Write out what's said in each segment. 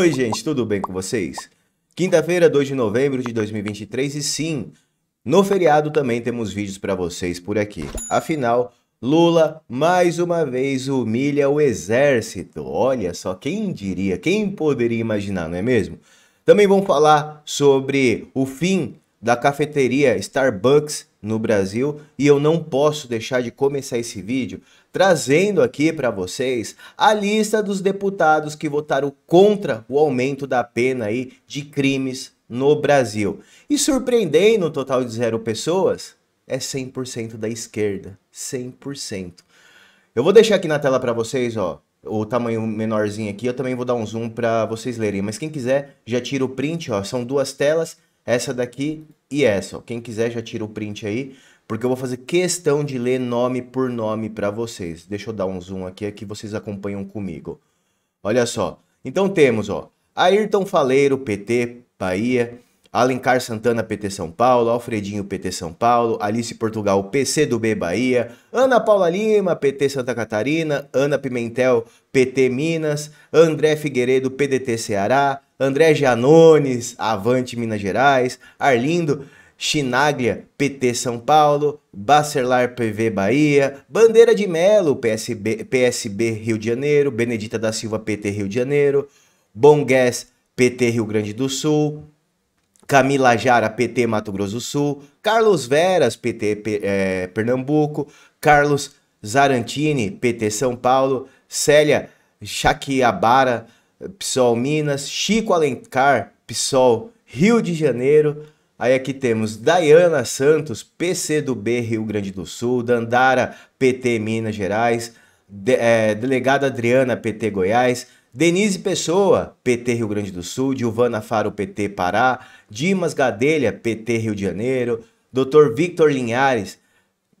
Oi, gente, tudo bem com vocês? Quinta-feira, 2 de novembro de 2023 e sim, no feriado também temos vídeos para vocês por aqui. Afinal, Lula mais uma vez humilha o exército. Olha só, quem diria, quem poderia imaginar, não é mesmo? Também vamos falar sobre o fim da cafeteria Starbucks no Brasil e eu não posso deixar de começar esse vídeo trazendo aqui para vocês a lista dos deputados que votaram contra o aumento da pena aí de crimes no Brasil. E surpreendendo o total de zero pessoas, é 100% da esquerda, 100%. Eu vou deixar aqui na tela para vocês, ó, o tamanho menorzinho aqui, eu também vou dar um zoom para vocês lerem, mas quem quiser já tira o print, ó, são duas telas, essa daqui e essa, ó. Quem quiser já tira o print aí porque eu vou fazer questão de ler nome por nome para vocês. Deixa eu dar um zoom aqui, aqui é vocês acompanham comigo. Olha só. Então temos, ó, Ayrton Faleiro, PT, Bahia, Alencar Santana, PT São Paulo, Alfredinho, PT São Paulo, Alice Portugal, PC do B Bahia, Ana Paula Lima, PT Santa Catarina, Ana Pimentel, PT Minas, André Figueiredo, PDT Ceará, André Janones, Avante Minas Gerais, Arlindo, Chinaglia, PT São Paulo, Bacelar, PV Bahia, Bandeira de Melo, PSB, PSB Rio de Janeiro, Benedita da Silva, PT Rio de Janeiro, Bongues, PT Rio Grande do Sul, Camila Jara, PT Mato Grosso do Sul, Carlos Veras, PT é, Pernambuco, Carlos Zarantini, PT São Paulo, Célia Chaquiabara, PSOL Minas, Chico Alencar, PSOL Rio de Janeiro, Aí aqui temos Dayana Santos, PC do B, Rio Grande do Sul, Dandara, PT Minas Gerais, de, é, delegada Adriana, PT Goiás, Denise Pessoa, PT Rio Grande do Sul, Giovana Faro, PT Pará, Dimas Gadelha, PT Rio de Janeiro, Dr. Victor Linhares,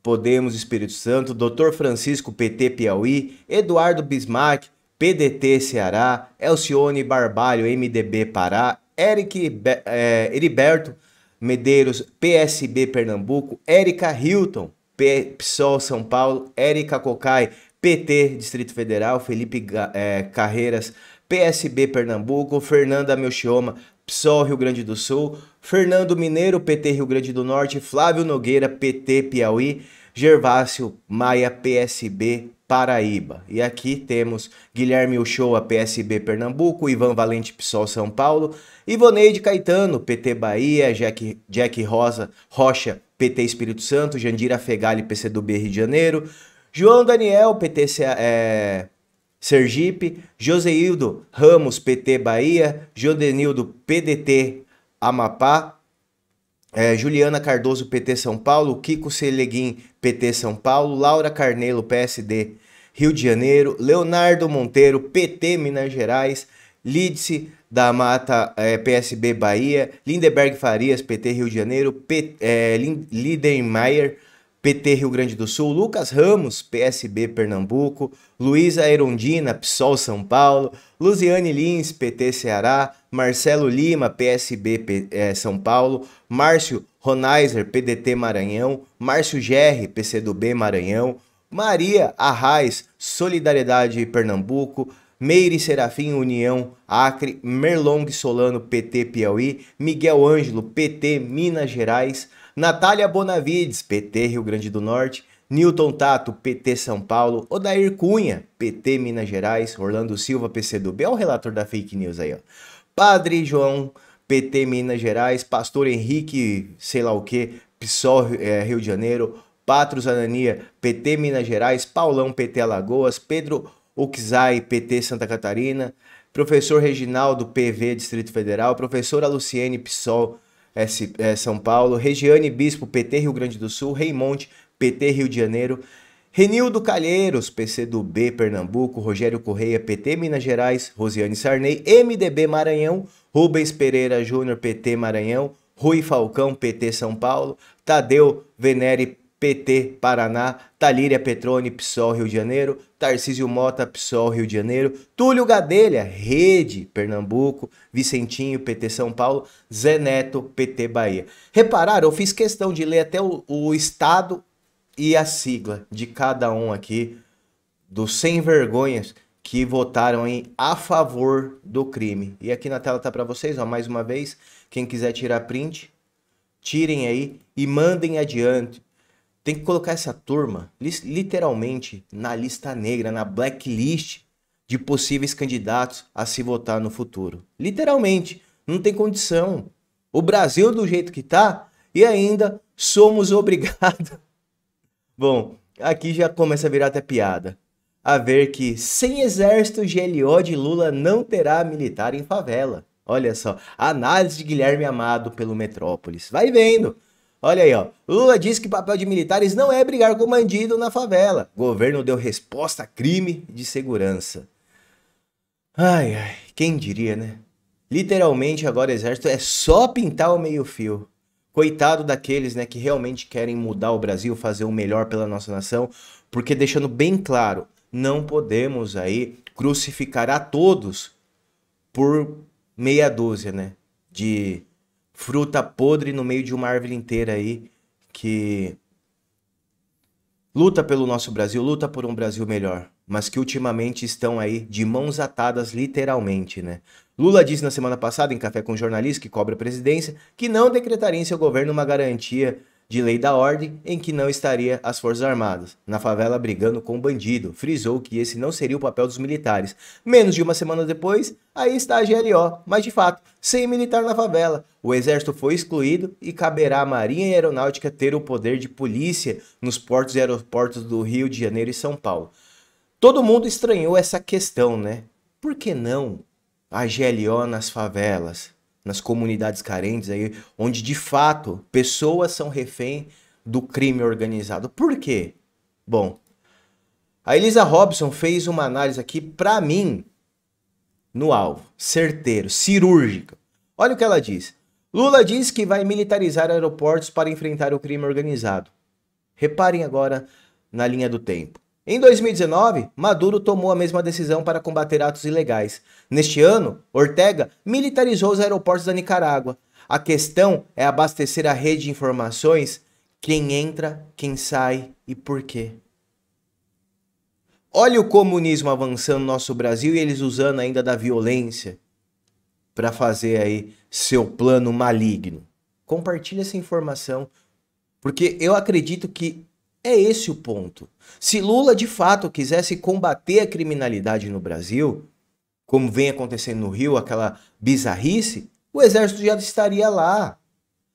Podemos Espírito Santo, Dr. Francisco, PT Piauí, Eduardo Bismarck, PDT Ceará, Elcione Barbalho, MDB Pará, Eric Be é, Heriberto, Medeiros, PSB Pernambuco, Érica Hilton, PSOL São Paulo, Érica Cocai, PT Distrito Federal, Felipe é, Carreiras, PSB Pernambuco, Fernanda Melchioma, PSOL Rio Grande do Sul, Fernando Mineiro, PT Rio Grande do Norte, Flávio Nogueira, PT Piauí, Gervásio Maia, PSB, Paraíba. E aqui temos Guilherme Uchoa, PSB Pernambuco, Ivan Valente PSOL São Paulo, Ivoneide Caetano, PT Bahia, Jack, Jack Rosa Rocha, PT Espírito Santo, Jandira Fegali, PCdoB Rio de Janeiro, João Daniel, PT é, Sergipe, Joseildo Ramos, PT Bahia, Jodenildo, PDT Amapá, é, Juliana Cardoso, PT São Paulo, Kiko Seleguin, PT São Paulo, Laura Carneiro PSD Rio de Janeiro, Leonardo Monteiro, PT Minas Gerais, Lidse da Mata, é, PSB Bahia, Lindeberg Farias, PT Rio de Janeiro, P, é, PT Rio Grande do Sul, Lucas Ramos, PSB Pernambuco, Luísa Erondina, PSOL São Paulo, Luziane Lins, PT Ceará, Marcelo Lima, PSB é, São Paulo, Márcio Ronaiser, PDT Maranhão, Márcio Gerri, PCdoB Maranhão, Maria Arraes, Solidariedade Pernambuco, Meire Serafim, União Acre, Merlong Solano, PT Piauí, Miguel Ângelo, PT Minas Gerais, Natália Bonavides, PT Rio Grande do Norte, Newton Tato, PT São Paulo, Odair Cunha, PT Minas Gerais, Orlando Silva, PCdoB, olha o relator da fake news aí, ó. Padre João, PT Minas Gerais, Pastor Henrique, sei lá o quê, PSOL é, Rio de Janeiro, Patros Anania, PT Minas Gerais, Paulão, PT Alagoas, Pedro Uxai, PT Santa Catarina, Professor Reginaldo, PV Distrito Federal, Professora Luciene, PSOL, S, é, São Paulo, Regiane Bispo, PT Rio Grande do Sul, Reimonte, PT Rio de Janeiro, Renildo Calheiros, PC do B Pernambuco, Rogério Correia, PT Minas Gerais, Rosiane Sarney, MDB Maranhão, Rubens Pereira Júnior, PT Maranhão, Rui Falcão, PT São Paulo, Tadeu Venere PT, Paraná, Talíria Petrone, PSOL, Rio de Janeiro, Tarcísio Mota, PSOL, Rio de Janeiro, Túlio Gadelha, Rede, Pernambuco, Vicentinho, PT São Paulo, Zé Neto, PT Bahia. Repararam, eu fiz questão de ler até o, o estado e a sigla de cada um aqui, dos sem vergonhas que votaram em a favor do crime. E aqui na tela tá para vocês, ó, mais uma vez, quem quiser tirar print, tirem aí e mandem adiante tem que colocar essa turma literalmente na lista negra, na blacklist de possíveis candidatos a se votar no futuro. Literalmente, não tem condição. O Brasil do jeito que tá e ainda somos obrigados. Bom, aqui já começa a virar até piada. A ver que sem exército GLO de Lula não terá militar em favela. Olha só, análise de Guilherme Amado pelo Metrópolis. Vai vendo. Olha aí, ó. Lula diz que papel de militares não é brigar com bandido na favela. Governo deu resposta a crime de segurança. Ai, ai, quem diria, né? Literalmente agora o exército é só pintar o meio-fio. Coitado daqueles, né, que realmente querem mudar o Brasil, fazer o melhor pela nossa nação, porque deixando bem claro, não podemos aí crucificar a todos por meia dúzia, né, de fruta podre no meio de uma árvore inteira aí que luta pelo nosso Brasil, luta por um Brasil melhor, mas que ultimamente estão aí de mãos atadas literalmente, né? Lula disse na semana passada em Café com Jornalista que cobra a presidência que não decretaria em seu governo uma garantia de lei da ordem em que não estaria as Forças Armadas, na favela brigando com bandido. Frisou que esse não seria o papel dos militares. Menos de uma semana depois, aí está a GLO, mas de fato, sem militar na favela. O exército foi excluído e caberá à Marinha e Aeronáutica ter o poder de polícia nos portos e aeroportos do Rio de Janeiro e São Paulo. Todo mundo estranhou essa questão, né? Por que não a GLO nas favelas? nas comunidades carentes aí, onde de fato pessoas são refém do crime organizado. Por quê? Bom, a Elisa Robson fez uma análise aqui para mim no alvo, certeiro, cirúrgica. Olha o que ela diz. Lula diz que vai militarizar aeroportos para enfrentar o crime organizado. Reparem agora na linha do tempo. Em 2019, Maduro tomou a mesma decisão para combater atos ilegais. Neste ano, Ortega militarizou os aeroportos da Nicarágua. A questão é abastecer a rede de informações quem entra, quem sai e por quê. Olha o comunismo avançando no nosso Brasil e eles usando ainda da violência para fazer aí seu plano maligno. Compartilhe essa informação, porque eu acredito que é esse o ponto. Se Lula de fato quisesse combater a criminalidade no Brasil, como vem acontecendo no Rio, aquela bizarrice, o exército já estaria lá.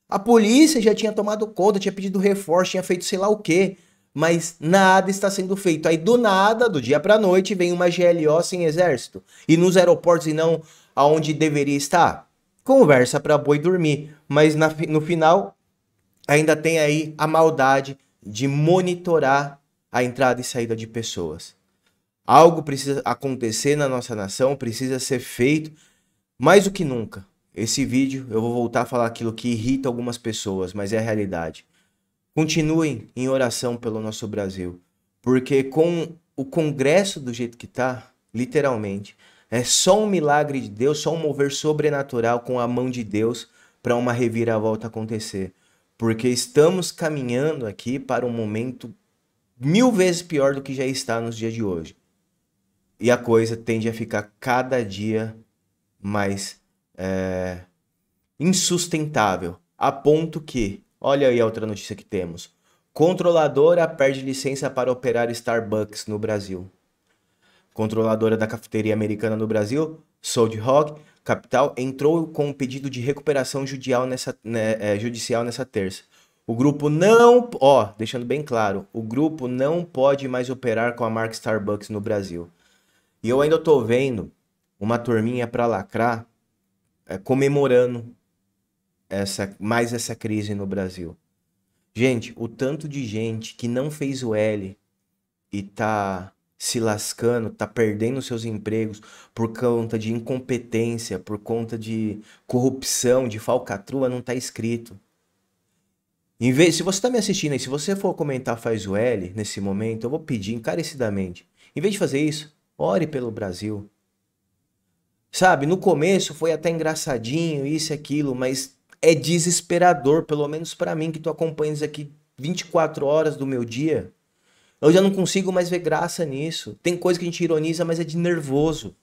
A polícia já tinha tomado conta, tinha pedido reforço, tinha feito sei lá o quê. Mas nada está sendo feito. Aí do nada, do dia para noite, vem uma GLO sem exército. E nos aeroportos e não aonde deveria estar. Conversa para boi dormir. Mas na, no final, ainda tem aí a maldade de monitorar a entrada e saída de pessoas. Algo precisa acontecer na nossa nação, precisa ser feito mais do que nunca. Esse vídeo eu vou voltar a falar aquilo que irrita algumas pessoas, mas é a realidade. Continuem em oração pelo nosso Brasil, porque com o Congresso do jeito que está, literalmente, é só um milagre de Deus, só um mover sobrenatural com a mão de Deus para uma reviravolta acontecer porque estamos caminhando aqui para um momento mil vezes pior do que já está nos dias de hoje. E a coisa tende a ficar cada dia mais é, insustentável, a ponto que, olha aí a outra notícia que temos: controladora perde licença para operar Starbucks no Brasil. Controladora da cafeteria americana no Brasil, Sold Rock, capital, entrou com um pedido de recuperação judicial nessa, né, é, judicial nessa terça. O grupo não, ó, deixando bem claro, o grupo não pode mais operar com a marca Starbucks no Brasil. E eu ainda tô vendo uma turminha para lacrar é, comemorando essa mais essa crise no Brasil. Gente, o tanto de gente que não fez o L e tá se lascando, tá perdendo seus empregos por conta de incompetência, por conta de corrupção, de falcatrua, não tá escrito. Em vez, se você tá me assistindo aí, se você for comentar faz o L nesse momento, eu vou pedir encarecidamente. Em vez de fazer isso, ore pelo Brasil. Sabe, no começo foi até engraçadinho, isso e aquilo, mas é desesperador, pelo menos para mim que tu acompanha isso aqui 24 horas do meu dia. Eu já não consigo mais ver graça nisso. Tem coisa que a gente ironiza, mas é de nervoso.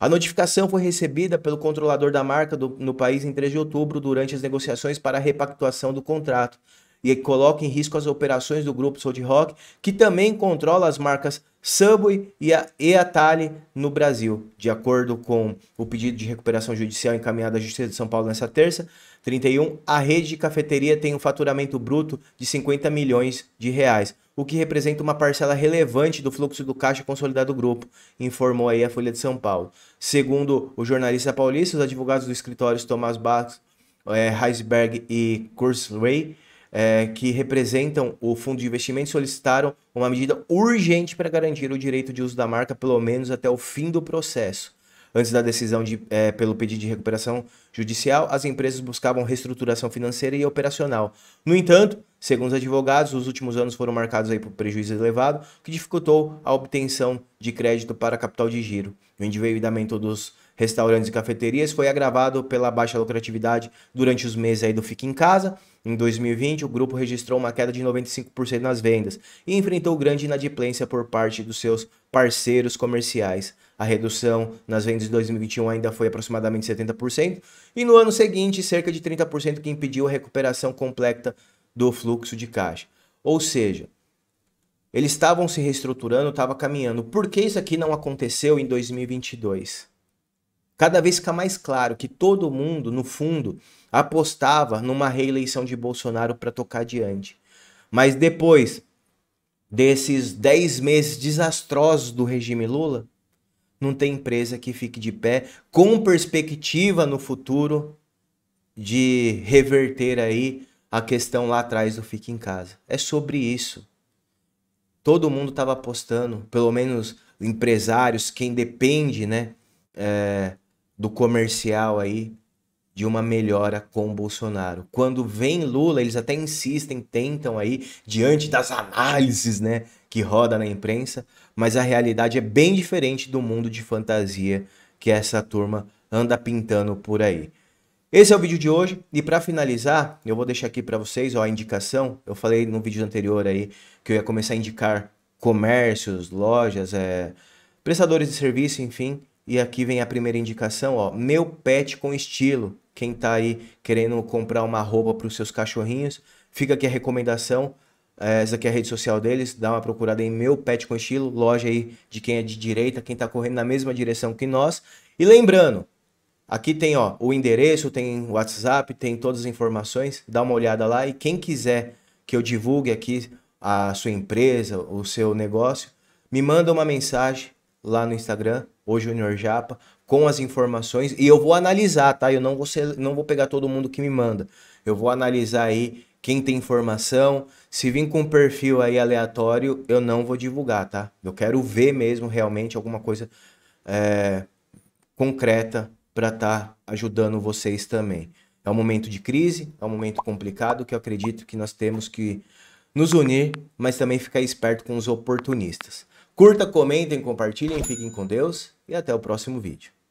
A notificação foi recebida pelo controlador da marca do, no país em 3 de outubro durante as negociações para a repactuação do contrato e coloca em risco as operações do grupo Soul Rock, que também controla as marcas Subway e a Eatali no Brasil. De acordo com o pedido de recuperação judicial encaminhado à Justiça de São Paulo nesta terça, 31, a rede de cafeteria tem um faturamento bruto de 50 milhões de reais, o que representa uma parcela relevante do fluxo do caixa consolidado do grupo, informou aí a Folha de São Paulo. Segundo o jornalista paulista, os advogados do escritório Tomás Bach, eh, é, Heisberg e Kurzwey é, que representam o fundo de investimento solicitaram uma medida urgente para garantir o direito de uso da marca, pelo menos até o fim do processo. Antes da decisão de, é, pelo pedido de recuperação judicial, as empresas buscavam reestruturação financeira e operacional. No entanto, Segundo os advogados, os últimos anos foram marcados aí por prejuízo elevado, que dificultou a obtenção de crédito para capital de giro. O endividamento dos restaurantes e cafeterias foi agravado pela baixa lucratividade durante os meses aí do Fique em Casa. Em 2020, o grupo registrou uma queda de 95% nas vendas e enfrentou grande inadimplência por parte dos seus parceiros comerciais. A redução nas vendas de 2021 ainda foi aproximadamente 70%, e no ano seguinte, cerca de 30% que impediu a recuperação completa do fluxo de caixa. Ou seja, eles estavam se reestruturando, estava caminhando. Por que isso aqui não aconteceu em 2022? Cada vez fica mais claro que todo mundo, no fundo, apostava numa reeleição de Bolsonaro para tocar adiante. Mas depois desses 10 meses desastrosos do regime Lula, não tem empresa que fique de pé com perspectiva no futuro de reverter aí a questão lá atrás do Fique em Casa. É sobre isso. Todo mundo estava apostando, pelo menos empresários, quem depende né, é, do comercial aí, de uma melhora com Bolsonaro. Quando vem Lula, eles até insistem, tentam aí, diante das análises né, que roda na imprensa, mas a realidade é bem diferente do mundo de fantasia que essa turma anda pintando por aí. Esse é o vídeo de hoje e para finalizar, eu vou deixar aqui para vocês ó, a indicação. Eu falei no vídeo anterior aí que eu ia começar a indicar comércios, lojas, é, prestadores de serviço, enfim. E aqui vem a primeira indicação, ó, meu pet com estilo. Quem está aí querendo comprar uma roupa para os seus cachorrinhos, fica aqui a recomendação. É, essa aqui é a rede social deles, dá uma procurada em Meu Pet com Estilo, loja aí de quem é de direita, quem está correndo na mesma direção que nós. E lembrando, Aqui tem ó, o endereço, tem o WhatsApp, tem todas as informações. Dá uma olhada lá e quem quiser que eu divulgue aqui a sua empresa, o seu negócio, me manda uma mensagem lá no Instagram, o Junior Japa, com as informações e eu vou analisar, tá? Eu não vou, ser, não vou pegar todo mundo que me manda. Eu vou analisar aí quem tem informação. Se vir com um perfil aí aleatório, eu não vou divulgar, tá? Eu quero ver mesmo realmente alguma coisa é, concreta para estar tá ajudando vocês também. É um momento de crise, é um momento complicado que eu acredito que nós temos que nos unir, mas também ficar esperto com os oportunistas. Curta, comentem, compartilhem, fiquem com Deus e até o próximo vídeo.